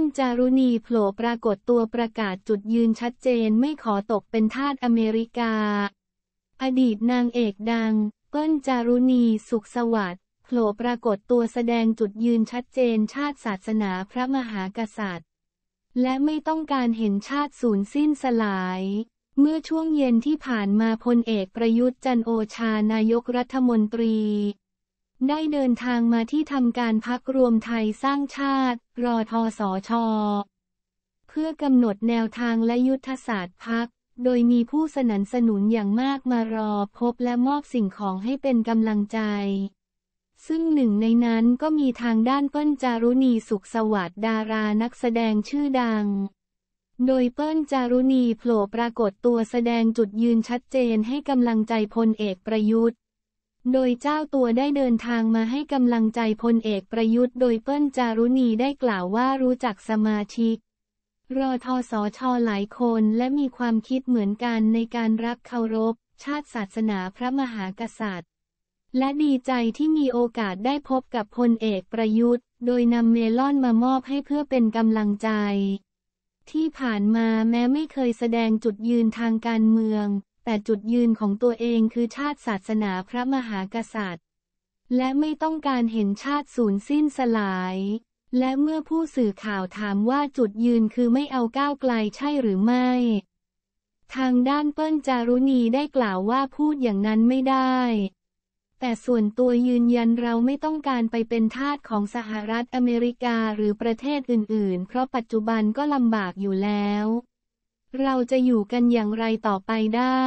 นจารุณีโผล่ปรากฏตัวประกาศจุดยืนชัดเจนไม่ขอตกเป็นทาสอเมริกาอดีตนางเอกดัง เปิ้ลจารุณีสุขสวัสดิ์โผล่ปรากฏตัวแสดงจุดยืนชัดเจนชาติศาสนาพระมหากษัตริย์ และไม่ต้องการเห็นชาติสูญสิ้นสลาย เมื่อช่วงเย็นที่ผ่านมาพลเอกประยุทธ์จันโอชานายกรัฐมนตรี ได้เดินทางมาที่ทำการพักรวมไทยสร้างชาติรอทอสอชอเพื่อกำหนดแนวทางและยุทธศาสตร์พัก โดยมีผู้สนับสนุนอย่างมากมารอพบและมอบสิ่งของให้เป็นกำลังใจ ซึ่งหนึ่งในนั้นก็มีทางด้านเปิ้ลจารุณีสุขสวัสดิ์ดารานักแสดงชื่อดัง โดยเปิ้ลจารุณีโผล่ปรากฏตัวแสดงจุดยืนชัดเจนให้กำลังใจพลเอกประยุทธ์โดยเจ้าตัวได้เดินทางมาให้กำลังใจพลเอกประยุทธ์ โดยเปิ้ลจารุณีได้กล่าวว่ารู้จักสมาชิกรอทอสอชอหลายคนและมีความคิดเหมือนกันในการรักเคารพ ชาติศาสนาพระมหากษัตริย์ และดีใจที่มีโอกาสได้พบกับพลเอกประยุทธ์ โดยนำเมลอนมามอบให้เพื่อเป็นกำลังใจ ที่ผ่านมาแม้ไม่เคยแสดงจุดยืนทางการเมืองแต่จุดยืนของตัวเองคือชาติศาสนาพระมหากษัตริย์ และไม่ต้องการเห็นชาติสูญสิ้นสลาย และเมื่อผู้สื่อข่าวถามว่าจุดยืนคือไม่เอาก้าวไกลใช่หรือไม่ ทางด้านเปิ้ลจารุณีได้กล่าวว่าพูดอย่างนั้นไม่ได้ แต่ส่วนตัวยืนยันเราไม่ต้องการไปเป็นทาสของสหรัฐอเมริกาหรือประเทศอื่นๆ เพราะปัจจุบันก็ลำบากอยู่แล้วเราจะอยู่กันอย่างไรต่อไปได้